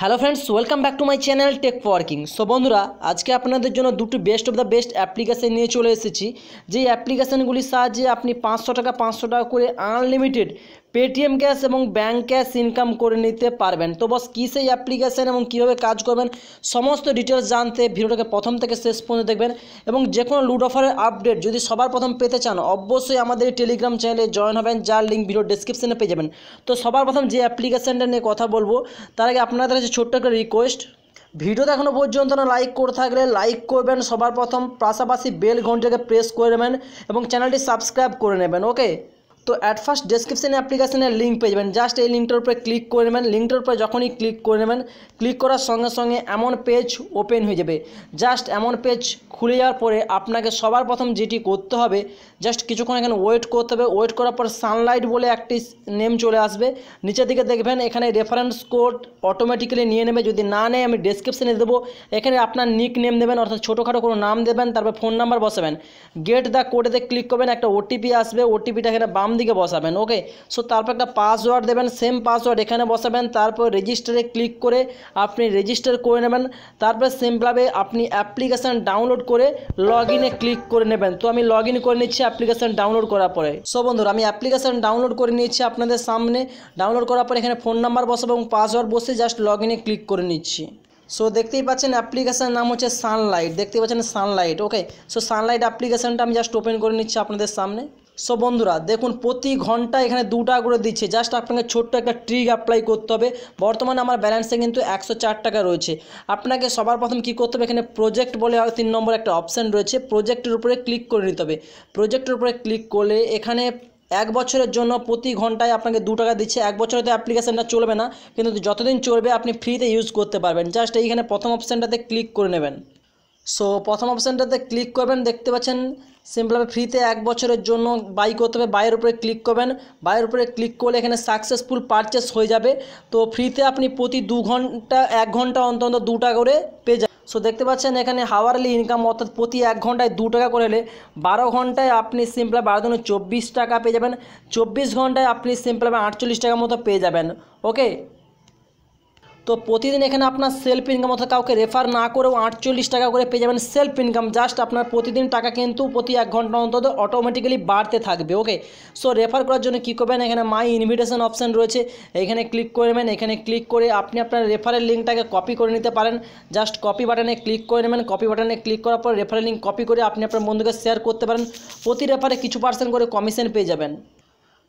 hello friends welcome back to my channel tech working so বন্ধুরা আজকে আপনাদের জন্য দুটো best of the best application নিয়ে চলে এসেছি যে অ্যাপ্লিকেশানগুলির সাহায্যে আপনি পাঁচশো টাকা পাঁচশো টাকা করে আনলিমিটেড পেটিএম ক্যাশ এবং ব্যাঙ্ক ক্যাশ ইনকাম করে নিতে পারবেন তো বস কী সেই অ্যাপ্লিকেশান এবং কীভাবে কাজ করবেন সমস্ত ডিটেলস জানতে ভিডিওটাকে প্রথম থেকে শেষ পর্যন্ত দেখবেন এবং যে কোনো লুড অফারের আপডেট যদি সবার প্রথম পেতে চান অবশ্যই আমাদের এই টেলিগ্রাম চ্যানেলে জয়েন হবেন যার লিঙ্ক ভিডিও ডিসক্রিপশানে পেয়ে যাবেন তো সবার প্রথম যে অ্যাপ্লিকেশানটা নিয়ে কথা বলবো তার আগে আপনাদের কাছে ছোট্ট একটা রিকোয়েস্ট ভিডিওতে এখনও পর্যন্ত না লাইক করে থাকলে লাইক করবেন সবার প্রথম পাশাপাশি বেল ঘন্টাকে প্রেস করে নেবেন এবং চ্যানেলটি সাবস্ক্রাইব করে নেবেন ওকে তো অ্যাট ফার্স্ট ডেসক্রিপশানে অ্যাপ্লিকেশানের লিঙ্ক পেয়ে যাবেন জাস্ট এই লিঙ্কটার উপরে ক্লিক করে নেবেন লিঙ্কটার উপরে যখনই ক্লিক করে নেবেন ক্লিক করার সঙ্গে সঙ্গে এমন পেজ ওপেন হয়ে যাবে জাস্ট এমন পেজ খুলে যাওয়ার পরে আপনাকে সবার প্রথম যেটি করতে হবে জাস্ট কিছুক্ষণ এখানে ওয়েট করতে হবে ওয়েট করার পর সানলাইট বলে একটি নেম চলে আসবে নিচের দিকে দেখবেন এখানে রেফারেন্স কোড অটোমেটিক্যালি নিয়ে নেবে যদি না নেয় আমি ডেসক্রিপশানে দেবো এখানে আপনার নিক নেম দেবেন অর্থাৎ ছোটোখাটো কোনো নাম দেবেন তারপর ফোন নাম্বার বসাবেন গেট দ্য কোডেতে ক্লিক করবেন একটা ওটিপি আসবে ওটিপিটা এখানে বাম দিকে বসাবেন ওকে সো তারপর একটা পাসওয়ার্ড দেবেন সেম পাসওয়ার্ড এখানে বসাবেন তারপর রেজিস্টারে ক্লিক করে আপনি রেজিস্টার করে নেবেন সেম সিম্পলভাবে আপনি অ্যাপ্লিকেশান ডাউনলোড করে লগ ইনে ক্লিক করে নেবেন তো আমি লগ ইন করে নিচ্ছি অ্যাপ্লিকেশান ডাউনলোড করার পরে সো বন্ধুরা আমি অ্যাপ্লিকেশান ডাউনলোড করে নিচ্ছি আপনাদের সামনে ডাউনলোড করার পরে এখানে ফোন নাম্বার বসাবো এবং পাসওয়ার্ড বসে জাস্ট লগ ইনে ক্লিক করে নিচ্ছি সো দেখতেই পাচ্ছেন অ্যাপ্লিকেশান নাম হচ্ছে সানলাইট দেখতেই পাচ্ছেন সানলাইট ওকে সো সানলাইট অ্যাপ্লিকেশানটা আমি জাস্ট ওপেন করে নিচ্ছি আপনাদের সামনে সো বন্ধুরা দেখুন প্রতি ঘন্টা এখানে দুটা করে দিচ্ছে জাস্ট আপনাকে ছোট্ট একটা ট্রিক অ্যাপ্লাই করতে হবে বর্তমানে আমার ব্যালেন্সে কিন্তু একশো চার টাকা রয়েছে আপনাকে সবার প্রথম কী করতে হবে এখানে প্রজেক্ট বলে তিন নম্বর একটা অপশান রয়েছে প্রজেক্টের উপরে ক্লিক করে নিতে হবে প্রজেক্টের উপরে ক্লিক করলে এখানে এক বছরের জন্য প্রতি ঘন্টায় আপনাকে দু টাকা দিচ্ছে এক বছরে তো অ্যাপ্লিকেশানটা চলবে না কিন্তু যতদিন চলবে আপনি ফ্রিতে ইউজ করতে পারবেন জাস্ট এইখানে প্রথম অপশানটাতে ক্লিক করে নেবেন সো প্রথম অপশানটাতে ক্লিক করবেন দেখতে পাচ্ছেন সিম্পলভাবে ফ্রিতে এক বছরের জন্য বাই করতে হবে বাইয়ের উপরে ক্লিক করবেন বাইয়ের উপরে ক্লিক করলে এখানে সাকসেসফুল পারচেস হয়ে যাবে তো ফ্রিতে আপনি প্রতি দু ঘন্টা এক ঘন্টা অন্তত দু টাকা করে পেয়ে যাবেন সো দেখতে পাচ্ছেন এখানে হাওয়ারলি ইনকাম অর্থাৎ প্রতি এক ঘন্টায় দু টাকা করে হলে বারো ঘন্টায় আপনি সিম্পল বারো দিনে চব্বিশ টাকা পেয়ে যাবেন চব্বিশ ঘন্টায় আপনি সিম্পল আটচল্লিশ টাকার মতো পেয়ে যাবেন ওকে তো প্রতিদিন এখানে আপনার সেলফ ইনকাম অর্থাৎ কাউকে রেফার না করেও আটচল্লিশ টাকা করে পেয়ে যাবেন সেলফ ইনকাম জাস্ট আপনার প্রতিদিন টাকা কিন্তু প্রতি এক ঘন্টা অন্তত অটোমেটিক্যালি বাড়তে থাকবে ওকে সো রেফার করার জন্য কী করবেন এখানে মাই ইনভিটেশন অপশান রয়েছে এখানে ক্লিক করে নেবেন এখানে ক্লিক করে আপনি আপনার রেফারের লিঙ্কটাকে কপি করে নিতে পারেন জাস্ট কপি বাটনে ক্লিক করে নেবেন কপি বাটনে ক্লিক করার পর রেফারের লিঙ্ক কপি করে আপনি আপনার বন্ধুকে শেয়ার করতে পারেন প্রতি রেফারে কিছু পার্সেন্ট করে কমিশন পেয়ে যাবেন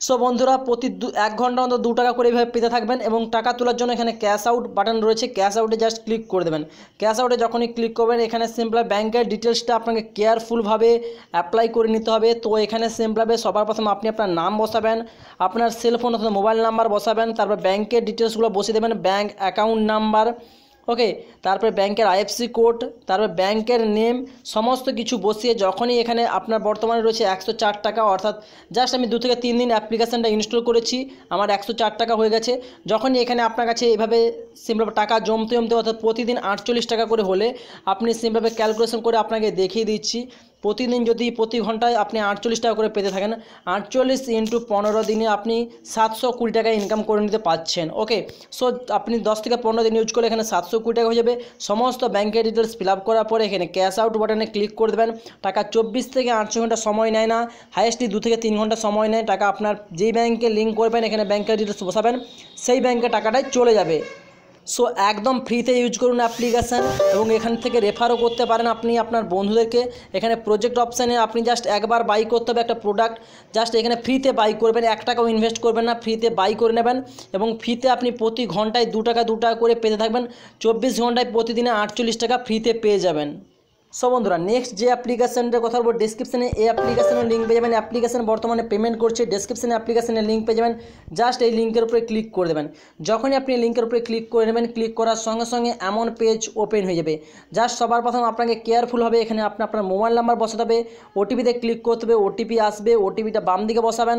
সো বন্ধুরা প্রতি এক ঘন্টা অন্তর দু টাকা করে এভাবে পেতে থাকবেন এবং টাকা তোলার জন্য এখানে ক্যাশ আউট বাটন রয়েছে ক্যাশ আউটে জাস্ট ক্লিক করে দেবেন ক্যাশ আউটে যখনই ক্লিক করবেন এখানে সিম্পল ব্যাংকের ডিটেলসটা আপনাকে কেয়ারফুলভাবে অ্যাপ্লাই করে নিতে হবে তো এখানে সিম্পলাবে সবার প্রথমে আপনি আপনার নাম বসাবেন আপনার সেলফোন অথবা মোবাইল নাম্বার বসাবেন তারপর ব্যাংকের ডিটেলসগুলো বসিয়ে দেবেন ব্যাঙ্ক অ্যাকাউন্ট নাম্বার ওকে তারপরে ব্যাংকের আইএফসি কোড তারপরে ব্যাংকের নেম সমস্ত কিছু বসিয়ে যখনই এখানে আপনার বর্তমানে রয়েছে একশো চার টাকা অর্থাৎ জাস্ট আমি দু থেকে তিন দিন অ্যাপ্লিকেশানটা ইনস্টল করেছি আমার একশো চার টাকা হয়ে গেছে যখনই এখানে আপনার কাছে এভাবে সিমভাবে টাকা জমতে জমতে অর্থাৎ প্রতিদিন আটচল্লিশ টাকা করে হলে আপনি সিমভাবে ক্যালকুলেশন করে আপনাকে দেখিয়ে দিচ্ছি প্রতিদিন যদি প্রতি ঘন্টায় আপনি আটচল্লিশ টাকা করে পেতে থাকেন আটচল্লিশ ইন্টু পনেরো দিনে আপনি সাতশো কুড়ি টাকা ইনকাম করে নিতে পাচ্ছেন ওকে সো আপনি দশ থেকে পনেরো দিন ইউজ করলে এখানে সাতশো কুড়ি টাকা হয়ে যাবে সমস্ত ব্যাংকের ডিটেলস ফিল আপ করার পরে এখানে ক্যাশ আউট বাটনে ক্লিক করে দেবেন টাকা চব্বিশ থেকে আটশো ঘন্টা সময় নেয় না হায়েস্টলি দু থেকে তিন ঘন্টা সময় নেয় টাকা আপনার যেই ব্যাঙ্কে লিঙ্ক করবেন এখানে ব্যাংকের ডিটেলস বসাবেন সেই ব্যাঙ্কে টাকাটাই চলে যাবে সো একদম ফ্রিতে ইউজ করুন অ্যাপ্লিকেশান এবং এখান থেকে রেফারও করতে পারেন আপনি আপনার বন্ধুদেরকে এখানে প্রজেক্ট অপশানে আপনি জাস্ট একবার বাই করতে হবে একটা প্রোডাক্ট জাস্ট এখানে ফ্রিতে বাই করবেন এক টাকাও ইনভেস্ট করবেন না ফ্রিতে বাই করে নেবেন এবং ফ্রিতে আপনি প্রতি ঘন্টায় দু টাকা দু টাকা করে পেতে থাকবেন চব্বিশ ঘন্টায় প্রতিদিনে আটচল্লিশ টাকা ফ্রিতে পেয়ে যাবেন সো বন্ধুরা নেক্সট যে অ্যাপ্লিকেশনটার কথা বলবো ডিসক্রিপশানে এই অ্যাপ্লিকেশনের লিঙ্ক পেয়ে যাবেন অ্যাপ্লিকেশন বর্তমানে পেমেন্ট করছে ডিসক্রিপশানে অ্যাপ্লিকেশনের লিঙ্ক পেয়ে যাবেন জাস্ট এই লিঙ্কের উপরে ক্লিক করে দেবেন যখনই আপনি লিঙ্কের উপরে ক্লিক করে নেবেন ক্লিক করার সঙ্গে সঙ্গে এমন পেজ ওপেন হয়ে যাবে জাস্ট সবার প্রথম আপনাকে কেয়ারফুল হবে এখানে আপনি আপনার মোবাইল নাম্বার বসাতে হবে ওটিপিতে ক্লিক করতে হবে ওটিপি আসবে ওটিপিটা বাম দিকে বসাবেন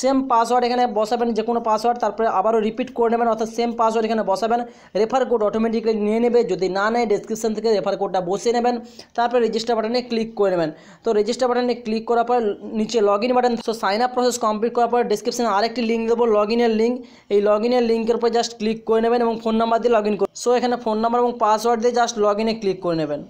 সেম পাসওয়ার্ড এখানে বসাবেন যে কোনো পাসওয়ার্ড তারপরে আবারও রিপিট করে নেবেন অর্থাৎ সেম পাসওয়ার্ড এখানে বসাবেন রেফার কোড অটোমেটিক্যালি নিয়ে নেবে যদি না নেয় ডিসক্রিপশান থেকে রেফার কোডটা বসিয়ে নেবেন তারপরে রেজিস্টার বাটনে ক্লিক করে নেবেন তো রেজিস্টার বাটনে ক্লিক করার পর নিচে log in button so sign up process complete করার পর ডিসক্রিপশানে আরেকটি লিঙ্ক দেবো লগ ইনের লিঙ্ক এই লগ ইনের লিঙ্কের উপর জাস্ট ক্লিক করে নেবেন এবং ফোন নাম্বার দিয়ে লগ ইন করুন সো এখানে ফোন নাম্বার এবং পাসওয়ার্ড দিয়ে জাস্ট লগ ইনে ক্লিক করে নেবেন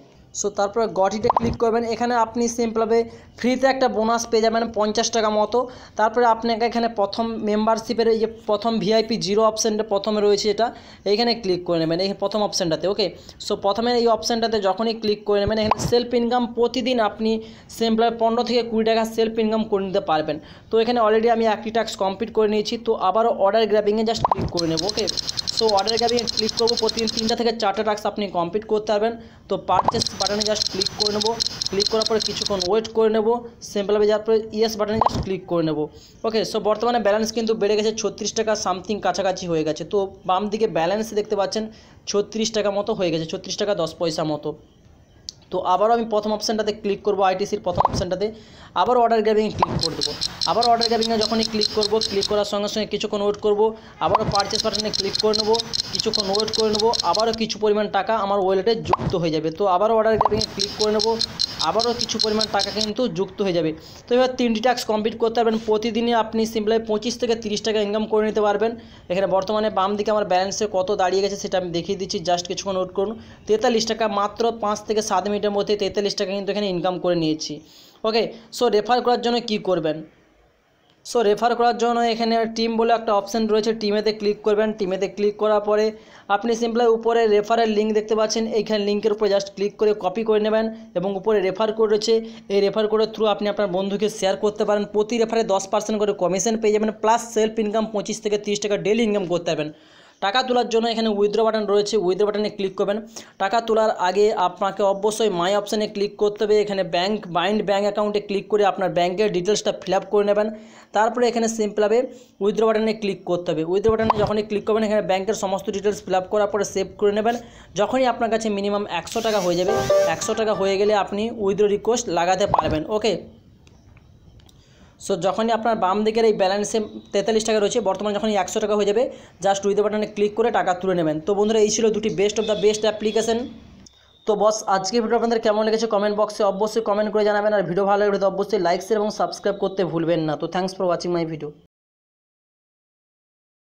সো তারপরে গটিতে ক্লিক করবেন এখানে আপনি সিম্পলভাবে ফ্রিতে একটা বোনাস পেয়ে যাবেন পঞ্চাশ টাকা মতো তারপরে আপনাকে এখানে প্রথম মেম্বারশিপের এই যে প্রথম ভিআইপি জিরো অপশানটা প্রথমে রয়েছে এটা এইখানে ক্লিক করে নেবেন এই প্রথম অপশানটাতে ওকে সো প্রথমে এই অপশানটাতে যখনই ক্লিক করে নেবেন এখানে সেলফ ইনকাম প্রতিদিন আপনি সিম্পলভাবে পনেরো থেকে কুড়ি টাকা সেলফ ইনকাম করে নিতে পারবেন তো এখানে অলরেডি আমি একটি ট্যাক্স কমপ্লিট করে নিয়েছি তো আবারও অর্ডার গ্র্যাবিংয়ে জাস্ট ক্লিক করে নেবো ওকে সো অর্ডার গ্র্যাবিংয়ে ক্লিক করবো প্রতিদিন তিনটা থেকে চারটা ট্যাক্স আপনি কমপ্লিট করতে পারবেন তো পারচেস বাটনে জাস্ট ক্লিক করে নেবো ক্লিক করার পরে কিছুক্ষণ ওয়েট করে নেব সিম্পল হবে যাওয়ার পরে ইয়েস বাটনে জাস্ট ক্লিক করে নেব ওকে সো বর্তমানে ব্যালেন্স কিন্তু বেড়ে গেছে ছত্রিশ টাকা সামথিং কাছাকাছি হয়ে গেছে তো বাম দিকে ব্যালেন্স দেখতে পাচ্ছেন ছত্রিশ টাকা মতো হয়ে গেছে ছত্রিশ টাকা দশ পয়সা মতো তো আবারও আমি প্রথম অপশানটাতে ক্লিক করবো আইটিসির প্রথম অপশানটাতে আবার অর্ডার গ্যাবিংয়ে ক্লিক করে দেবো আবার অর্ডার গ্যাবিংয়ে যখনই ক্লিক করব ক্লিক করার সঙ্গে সঙ্গে কিছুক্ষণ ওয়েট করবো আবারও পারচেস বাটনে ক্লিক করে নেবো কিছুক্ষণ ওয়েট করে নেবো আবারও কিছু পরিমাণ টাকা আমার ওয়ালেটে যুক্ত হয়ে যাবে তো আবারও অর্ডার গ্যাবিংয়ে ক্লিক করে নেবো আবারও কিছু পরিমাণ টাকা কিন্তু যুক্ত হয়ে যাবে তো এবার তিনটি টাস্ক কমপ্লিট করতে পারবেন প্রতিদিনই আপনি সিম্পলাই পঁচিশ থেকে তিরিশ টাকা ইনকাম করে নিতে পারবেন এখানে বর্তমানে বাম দিকে আমার ব্যালেন্সে কত দাঁড়িয়ে গেছে সেটা আমি দেখিয়ে দিচ্ছি জাস্ট কিছুক্ষণ ওয়েট করুন তেতাল্লিশ টাকা মাত্র পাঁচ থেকে সাত মিনিট মিনিটের মধ্যে তেতাল্লিশ টাকা কিন্তু এখানে ইনকাম করে নিয়েছি ওকে সো রেফার করার জন্য কি করবেন সো রেফার করার জন্য এখানে টিম বলে একটা অপশান রয়েছে টিমেতে ক্লিক করবেন টিমেতে ক্লিক করার পরে আপনি সিম্পলি উপরে রেফারের লিঙ্ক দেখতে পাচ্ছেন এইখানে লিঙ্কের উপরে জাস্ট ক্লিক করে কপি করে নেবেন এবং উপরে রেফার কোড রয়েছে এই রেফার কোডের থ্রু আপনি আপনার বন্ধুকে শেয়ার করতে পারেন প্রতি রেফারে দশ পার্সেন্ট করে কমিশন পেয়ে যাবেন প্লাস সেলফ ইনকাম পঁচিশ থেকে তিরিশ টাকা ডেলি ইনকাম করতে পারবেন টাকা তোলার জন্য এখানে উইথড্র বাটন রয়েছে উইথড্র বাটনে ক্লিক করবেন টাকা তোলার আগে আপনাকে অবশ্যই মাই অপশানে ক্লিক করতে হবে এখানে ব্যাঙ্ক বাইন্ড ব্যাঙ্ক অ্যাকাউন্টে ক্লিক করে আপনার ব্যাঙ্কের ডিটেলসটা ফিল করে নেবেন তারপরে এখানে সিম্পলভাবে উইথড্র বাটনে ক্লিক করতে হবে উইথড্র বাটনে যখনই ক্লিক করবেন এখানে ব্যাঙ্কের সমস্ত ডিটেলস ফিল করার পরে সেভ করে নেবেন যখনই আপনার কাছে মিনিমাম একশো টাকা হয়ে যাবে একশো টাকা হয়ে গেলে আপনি উইথড্র রিকোয়েস্ট লাগাতে পারবেন ওকে সো যখনই আপনার বাম দিকের এই ব্যালেন্সে তেতাল্লিশ টাকা রয়েছে বর্তমানে যখন একশো টাকা হয়ে যাবে জাস্ট উইথ বাটনে ক্লিক করে টাকা তুলে নেবেন তো বন্ধুরা এই ছিল দুটি best of the best application তো বস আজকে ভিডিও আপনাদের কেমন লেগেছে কমেন্ট বক্সে অবশ্যই কমেন্ট করে জানাবেন আর ভিডিও ভালো লাগলে অবশ্যই লাইকস এবং সাবস্ক্রাইব করতে ভুলবেন না তো thanks for watching my video